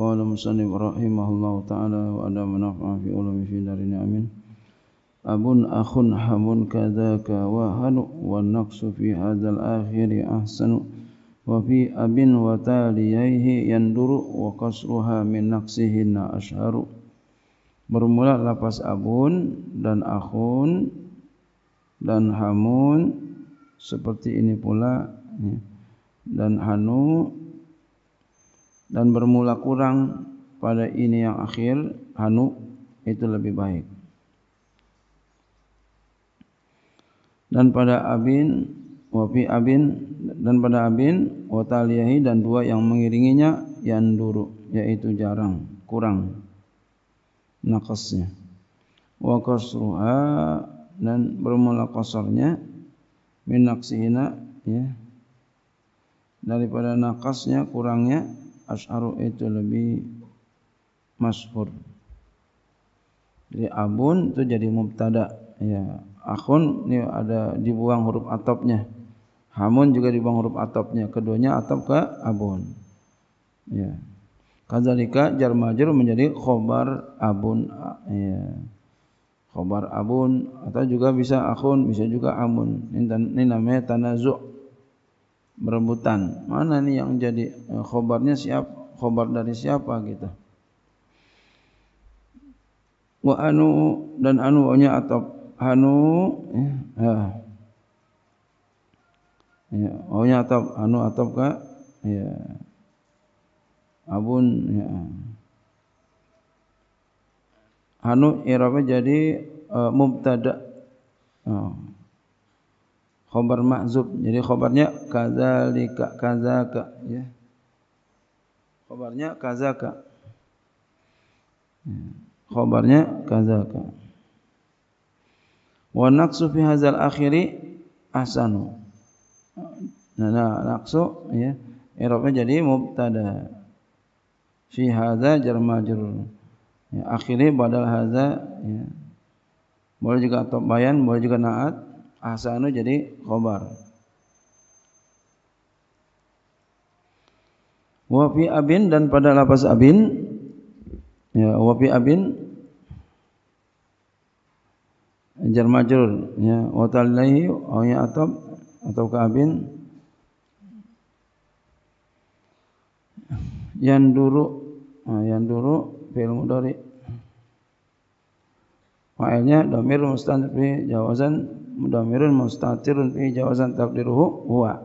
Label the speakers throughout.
Speaker 1: Qala musannif rahimahullah ta'ala wa ada manafa'a fi ulumi fi darini amin. Abun akhun hamun kadaka wa hanu wa naqsu fi hadzal akhiri ahsanu wa fi abin wa taliyaihi yanduru wa qasruha min naqsihi na asharu. Bermula lapas abun dan akhun dan hamun seperti ini pula ya, dan hanu dan bermula kurang pada ini yang akhir hanu itu lebih baik dan pada abin wafi abin dan pada abin wataliyahi dan dua yang mengiringinya yang duru yaitu jarang kurang nakasnya wa kasruha dan bermula kasarnya min naksihina ya daripada nakasnya kurangnya asharu itu lebih masyhur. Jadi abun itu jadi mubtada ya. akun ni ada dibuang huruf atopnya. Hamun juga dibuang huruf atopnya. Keduanya atop ke abun. Ya. Kazalika jar majrur menjadi khobar abun ya. Khobar abun atau juga bisa akhun, bisa juga amun. Ini, ini namanya tanazu' berebutan mana ni yang jadi e, khobarnya siap khobar dari siapa gitu wa anu dan anu nya atau anu ya ha. ya nya atau anu atau ka ya abun ya anu irabnya jadi uh, mubtada oh khobar ma'zub. Jadi khobarnya kazalika kazaka. Ya. Khobarnya kazaka. Ya. Khobarnya kazaka. Wa naqsu fi hazal akhiri ahsanu. Nah, nah naqsu ya. Irobnya jadi mubtada. Fi hadza jar majrur. Ya, akhiri badal hadza ya. Boleh juga top bayan, boleh juga naat. Ahsanu jadi khobar. Wafi abin dan pada lapas abin. Ya, wafi abin. Jar majrur. Ya, watalaihi awya atab atau ke abin. Yang duru, ya, yang duru fil mudari. Fa'ilnya domir mustanfi jawasan mudamirun mustatirun fi jawazan takdiruhu huwa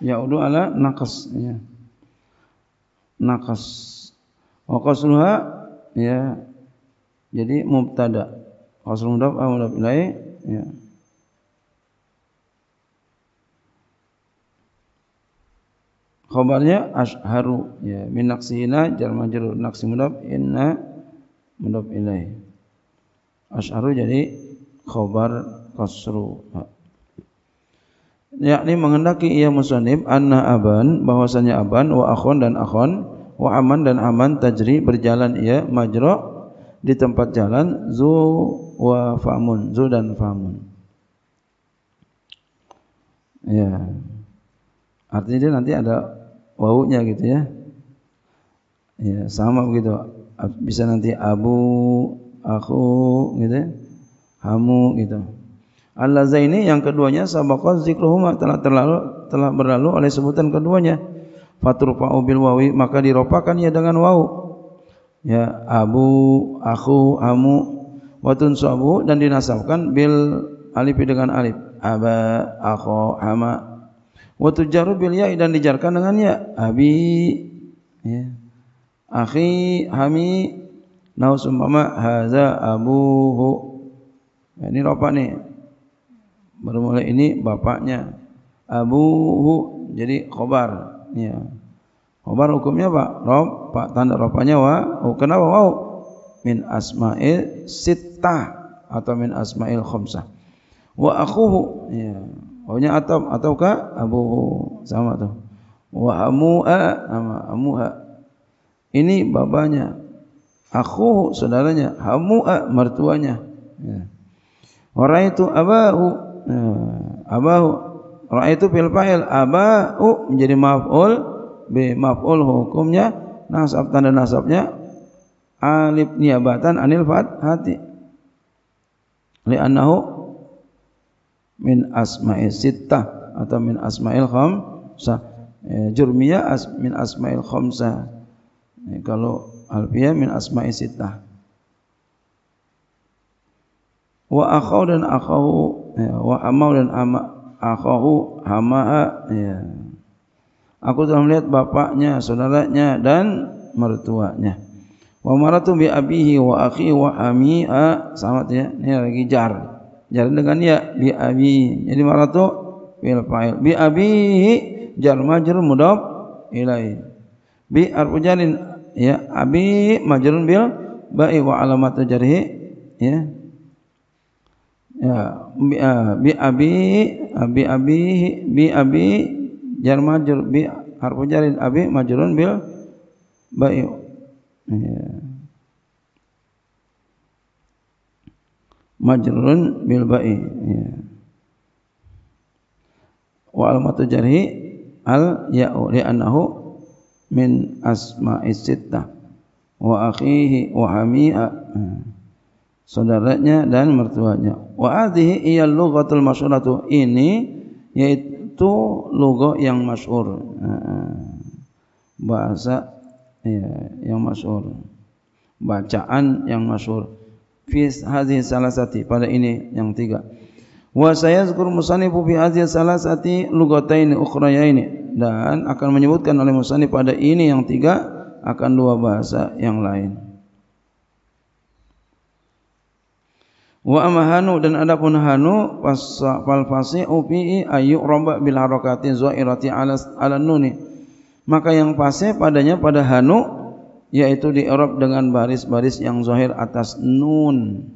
Speaker 1: ya udu ala naqas ya naqas wa qasluha ya jadi mubtada qasl mudaf au ah, mudaf ilai ya khabarnya asharu ya min naqsina jar majrur naqsi mudaf inna mudaf ilai asharu jadi khobar kasru yakni mengendaki ia musanib anna aban bahwasanya aban wa akhon dan akhon wa aman dan aman tajri berjalan ia majra di tempat jalan zu wa famun zu dan famun ya artinya dia nanti ada wawunya gitu ya ya sama begitu bisa nanti abu aku gitu ya hamu gitu. Al-lazaini yang keduanya sabaqa zikruhuma telah terlalu telah berlalu oleh sebutan keduanya. Faturfa'u bil wawi maka diropakan ya dengan wau. Ya abu, aku, Hamu Watun Sabu dan dinasabkan bil alif dengan alif. Aba, Aku ama. Wa tujaru bil ya dan dijarkan dengan ya. Abi, ya. Akhi, hami, Nausumama Haza Abu abuhu. Ini bapak ni bermula ini bapaknya Abu Hu jadi khobar. Ya. Khobar hukumnya pak Rob pak tanda robanya wa. Oh, kenapa wau? Min asma'il sita atau min asma'il khomsah. Wa akuhu. Ya. Wanya atau ataukah Abu Hu sama tu. Wa amu'a nama amu'a. Ini bapaknya. Akuhu saudaranya. Amu'a mertuanya. Ya. Orang raaitu abahu eh, abahu raaitu fil fa'il abau menjadi maf'ul bi maf'ul hukumnya nasab tanda nasabnya alif niabatan anil fat hati fathati li'annahu min asma'is sittah atau min asma'il khamsah eh, jurmiyah as min asma'il khamsah eh, kalau alfiyah min asma'is sittah wa akhau dan akhau ya, wa amau dan ama akhau hamaa ya. aku telah melihat bapaknya saudaranya dan mertuanya wa maratu bi abihi wa akhi wa ami a. sama ya ini lagi jar jar dengan ya bi abi jadi maratu fil fa'il bi abihi jar majrur mudhaf ilai bi arfujalin ya abi majrun bil ba'i wa alamat jarhi ya ya bi abi ya, abi abi abi bi abi jar majur bi harfu jarin abi majurun bil bai ya majrun bil bai ya wa almatu jarhi al ya'u li annahu min asma'is sittah wa akhihi wa hamia saudaranya dan mertuanya. Wa adhihi iya lugatul masyuratu ini yaitu lugah yang masyur. Ha, ha. Bahasa ya, yang masyur. Bacaan yang masyur. Fi hadhi satu pada ini yang tiga. Wa sayazkur musannifu fi hadhi salasati lugataini ini dan akan menyebutkan oleh musannif pada ini yang tiga akan dua bahasa yang lain. Wa amma hanu dan adapun hanu fal fasihu fi ayu rombak bil harakati zairati ala ala nuni. Maka yang fasih padanya pada hanu yaitu di Arab dengan baris-baris yang zahir atas nun.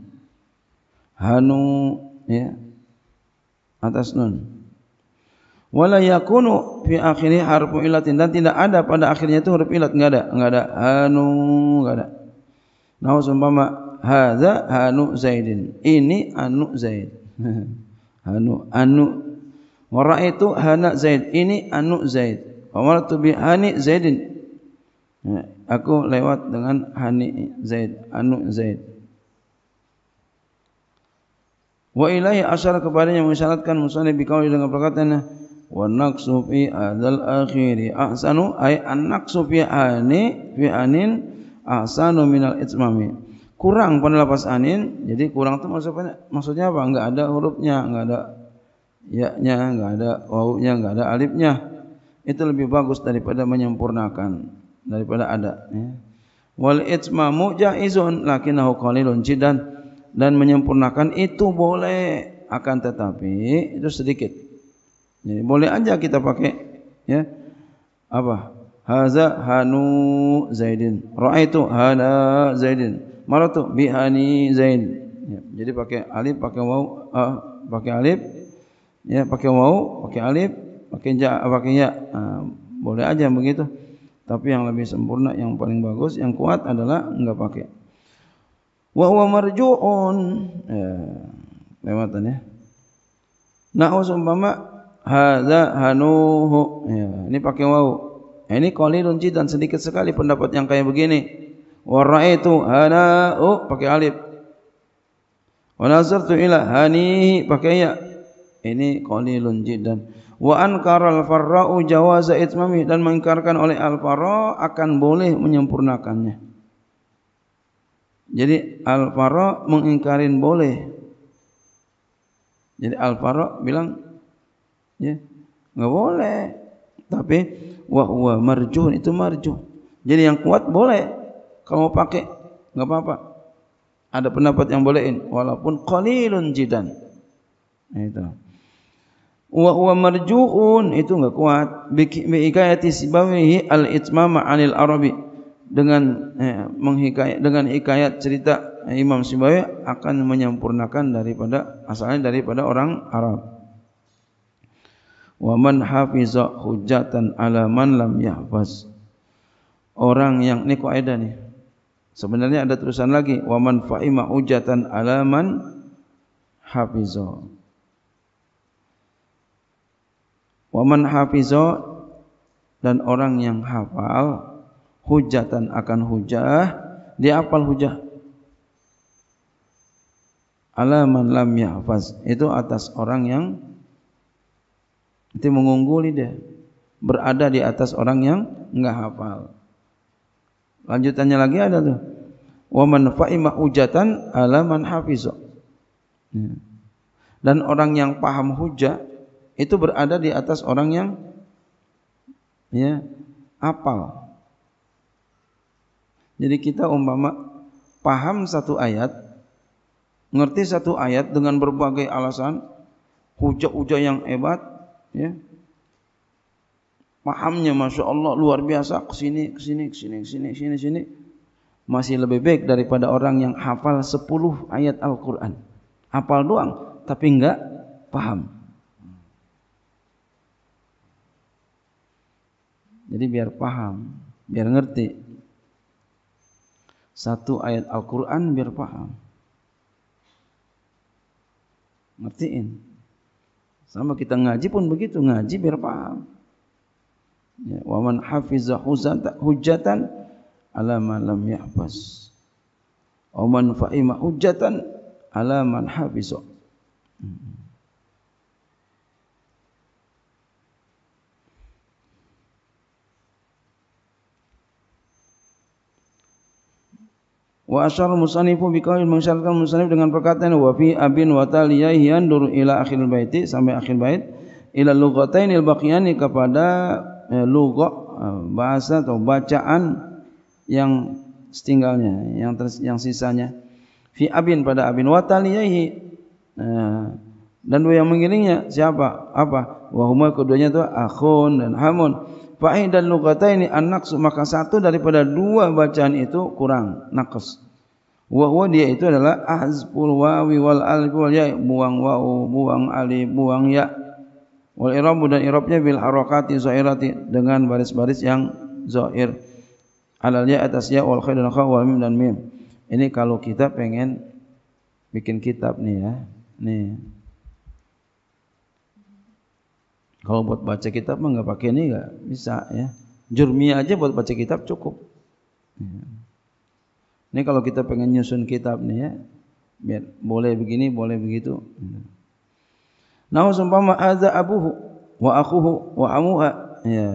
Speaker 1: Hanu ya. Atas nun. Wala yakunu fi akhiri harfu ilatin dan tidak ada pada akhirnya itu huruf ilat enggak ada, enggak ada hanu, enggak ada. Nah, sumpama hadza hanu zaidin ini anu zaid anu anu wara itu hana zaid ini anu zaid amartu bi hani zaidin ya, aku lewat dengan hani zaid anu zaid wa ilahi asyara kepadanya mengisyaratkan musanni bi qawli dengan perkataannya wa naqsu fi adal akhiri ahsanu ay an naqsu fi ani fi anin ahsanu minal itmami kurang pada lapas anin jadi kurang itu maksudnya maksudnya apa enggak ada hurufnya enggak ada ya-nya enggak ada wau-nya enggak ada alifnya itu lebih bagus daripada menyempurnakan daripada ada ya wal itmamu jaizun lakinnahu qalilun jidan dan menyempurnakan itu boleh akan tetapi itu sedikit jadi boleh aja kita pakai ya apa haza hanu zaidin raaitu hada zaidin maratu bihani zain ya, jadi pakai alif pakai wau, uh, pakai alif ya pakai wau, pakai alif pakai ja pakai ya uh, boleh aja begitu tapi yang lebih sempurna yang paling bagus yang kuat adalah enggak pakai wa huwa marjuun ya lewatan ya nah umpama hadza hanuhu ya ini pakai wau. ini qalilun jidan sedikit sekali pendapat yang kayak begini itu hana o pakai alif wa nazartu ila hani pakai ya ini qalilun jiddan wa ankara al farra'u jawaza itmami dan mengingkarkan oleh al farra akan boleh menyempurnakannya jadi al farra mengingkarin boleh jadi al farra bilang ya enggak boleh tapi wah wah marjun itu marjun jadi yang kuat boleh kamu pakai enggak apa-apa. Ada pendapat yang bolehin walaupun kalilun jidan. Itu. Wa huwa marju'un itu enggak kuat bi hikayati sibawihi al-itmama 'anil arabi dengan eh, menghikayat dengan hikayat cerita Imam Sibawi akan menyempurnakan daripada asalnya daripada orang Arab. Wa man hafiza hujatan ala man lam yahfaz. Orang yang ni kaidah ni. Sebenarnya ada terusan lagi. Wa man fa'ima ujatan alaman hafizo. Wa man hafizo dan orang yang hafal hujatan akan hujah dia hafal hujah alaman lam yahfaz itu atas orang yang itu mengungguli dia berada di atas orang yang enggak hafal Lanjutannya lagi ada tu. Wa man fa'ima hujatan ala man hafizu. Ya. Dan orang yang paham hujah itu berada di atas orang yang ya, apal. Jadi kita umpama paham satu ayat, ngerti satu ayat dengan berbagai alasan, hujah-hujah yang hebat, ya, pahamnya masya Allah luar biasa ke sini ke sini ke sini ke sini ke sini sini masih lebih baik daripada orang yang hafal sepuluh ayat Al-Quran hafal doang tapi enggak paham jadi biar paham biar ngerti satu ayat Al-Quran biar paham ngertiin sama kita ngaji pun begitu ngaji biar paham ya wa man hafiza hujatan ala man lam yahfaz wa man fa'ima hujatan ala man hafiza Wa asyar musanifu biqaul mengisyaratkan musanif dengan perkataan wa fi abin wa taliyah yandur ila akhir baiti sampai akhir bait ila lughatainil baqiyani kepada eh, lugok eh, bahasa atau bacaan yang setinggalnya yang ters, yang sisanya fi abin pada abin wataliyahi eh, dan dua yang mengiringnya siapa apa wahuma keduanya itu akhun dan hamun Fa'i dan lugata ini anak maka satu daripada dua bacaan itu kurang nakes. Wahwa dia itu adalah ahzul wawi wal alqul ya buang wau buang ali buang ya wal irabu dan irabnya bil harakati zahirati dengan baris-baris yang zahir alal ya atas ya wal khair dan kha wal mim dan mim ini kalau kita pengen bikin kitab nih ya nih kalau buat baca kitab mah enggak pakai ini enggak bisa ya jurmi aja buat baca kitab cukup ini kalau kita pengen nyusun kitab nih ya biar boleh begini boleh begitu hmm. Nah, sumpama ada abuhu wa akuhu wa amuha. Ya,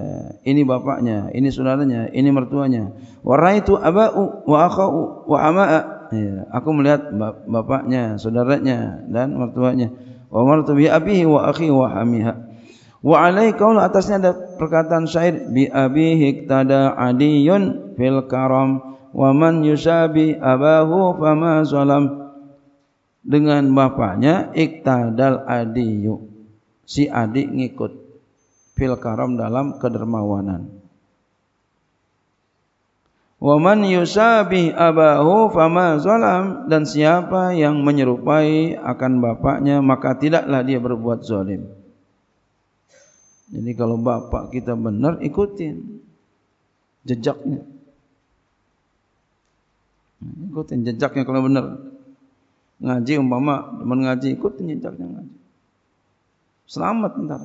Speaker 1: ini bapaknya, ini saudaranya, ini mertuanya. Warai itu abu wa akuhu wa amaa. Ya, aku melihat bapaknya, saudaranya dan mertuanya. Wa mertu bi abihi wa akhi wa amiha. Wa alai kaul atasnya ada perkataan syair bi abihi tada adiyun fil karam wa man yusabi abahu fama zalam dengan bapaknya iktadal adiyu si adik ngikut fil karam dalam kedermawanan wa man yusabih abahu fama zalam dan siapa yang menyerupai akan bapaknya maka tidaklah dia berbuat zalim jadi kalau bapak kita benar ikutin jejaknya ikutin jejaknya kalau benar ngaji umpama teman ngaji ikut jejaknya ngaji. Selamat ntar.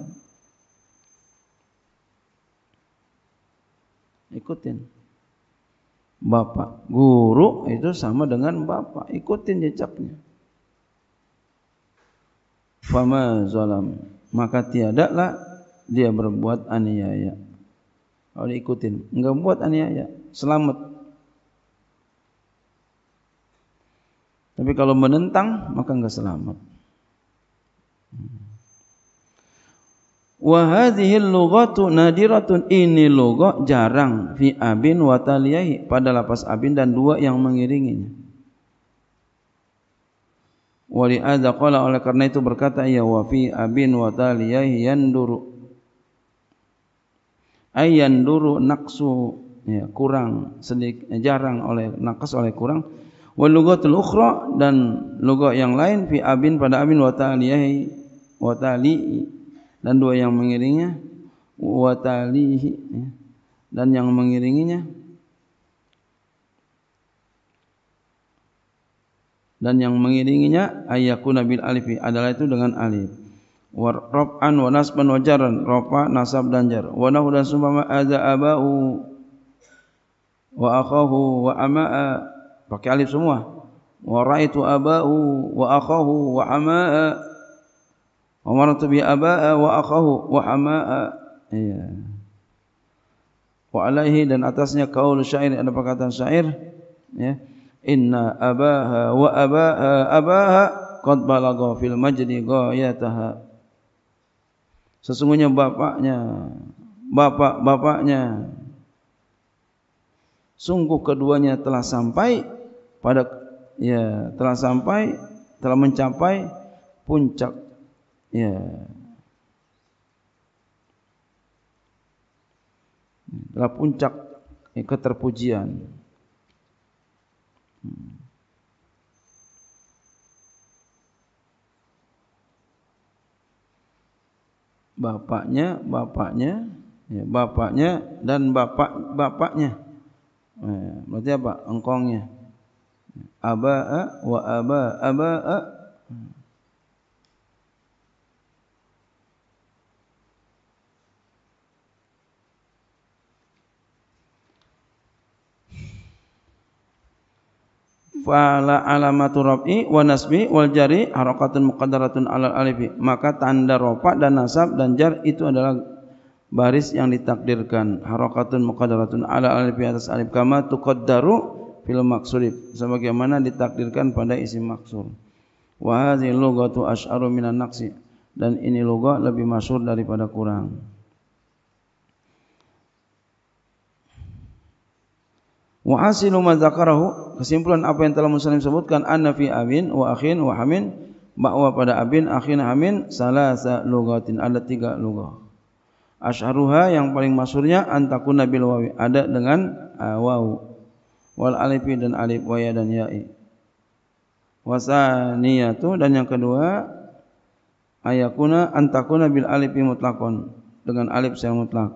Speaker 1: Ikutin. Bapak guru itu sama dengan bapak, ikutin jejaknya. Fama zalam, maka tiadalah dia berbuat aniaya. Kalau ikutin. enggak buat aniaya, selamat Tapi kalau menentang maka enggak selamat. Wa hadhihi lughatu nadiratun ini lughah jarang fi abin wa taliyahi pada lapas abin dan dua yang mengiringinya. Wa li qala oleh karena itu berkata ya wa fi abin wa taliyahi yanduru ayanduru naqsu ya kurang sedikit eh, jarang oleh nakas oleh kurang wal lughatul ukhra dan lughah yang lain fi abin pada abin wa taliyahi wa talii dan dua yang mengiringinya wa talihi ya. dan yang mengiringinya dan yang mengiringinya ayyakuna bil alifi adalah itu dengan alif wa rafa'an wa nasban wa jaran rafa nasab dan jar wa nahu dan sumama adza abau wa akhahu wa amaa pakai alif semua wa raitu aba'u wa akhahu wa hama'a wa maratu bi aba'a wa akhahu wa hama'a iya wa alaihi dan atasnya kaul syair ada perkataan syair ya inna abaha wa abaha abaha qad balagha fil majdi ghayataha sesungguhnya bapaknya bapak bapaknya sungguh keduanya telah sampai pada ya telah sampai telah mencapai puncak ya telah puncak ya, keterpujian bapaknya bapaknya ya, bapaknya dan bapak bapaknya eh, berarti apa engkongnya aba'a wa aba aba'a fala alamatu rafi wa nasbi wal jari harakatun muqaddaratun alal alifi maka tanda rafa dan nasab dan jar itu adalah baris yang ditakdirkan harakatun muqaddaratun alal alifi atas alif kama tuqaddaru fil maqsuri sebagaimana ditakdirkan pada isi maksur. wa hadhihi lughatu asharu minan naqsi dan ini lughah lebih masyhur daripada kurang wa hasilu ma dzakarahu kesimpulan apa yang telah muslim sebutkan anna fi amin wa akhin wa hamin bahwa pada abin akhin hamin salasa lughatin ada tiga lughah asharuha yang paling masyhurnya antakunabil wawi ada dengan uh, wal alifi dan alif wa ya dan ya i wasaniyatu dan yang kedua ayakuna antakuna bil alifi mutlakon dengan alif secara mutlak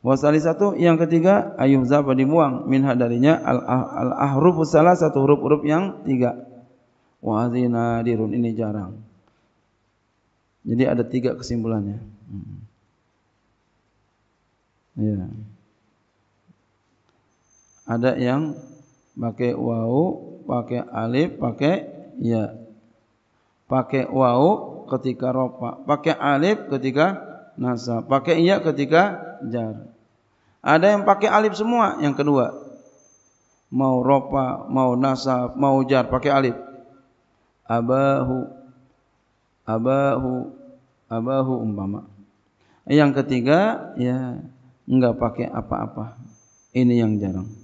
Speaker 1: wasali satu yang ketiga ayuh zafa dibuang min hadarinya al, ah al ahruf salah satu huruf huruf yang tiga wahazina dirun ini jarang jadi ada tiga kesimpulannya hmm. Ya. Ada yang pakai wau, pakai alif, pakai ya. Pakai wau ketika rofa, pakai alif ketika nasa, pakai ya ketika jar. Ada yang pakai alif semua yang kedua. Mau rofa, mau nasa, mau jar pakai alif. Abahu abahu abahu umpama. Yang ketiga ya enggak pakai apa-apa. Ini yang jarang.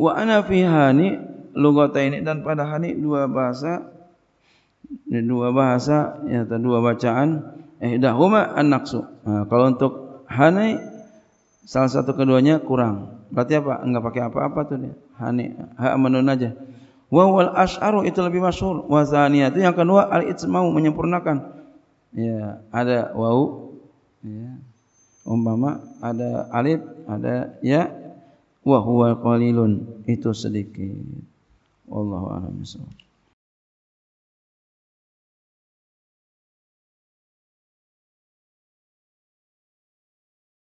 Speaker 1: wa ana fi hani lugataini dan pada hani dua bahasa dua bahasa ya atau dua bacaan eh dahuma anaksu nah, ha, kalau untuk hani salah satu keduanya kurang berarti apa enggak pakai apa-apa tuh dia hani ha manun aja wa wal asharu itu lebih masyhur wa itu yang kedua al itsmau menyempurnakan ya ada wau ya umpama ada alif ada ya wa huwa qalilun itu sedikit wallahu a'lam bissawab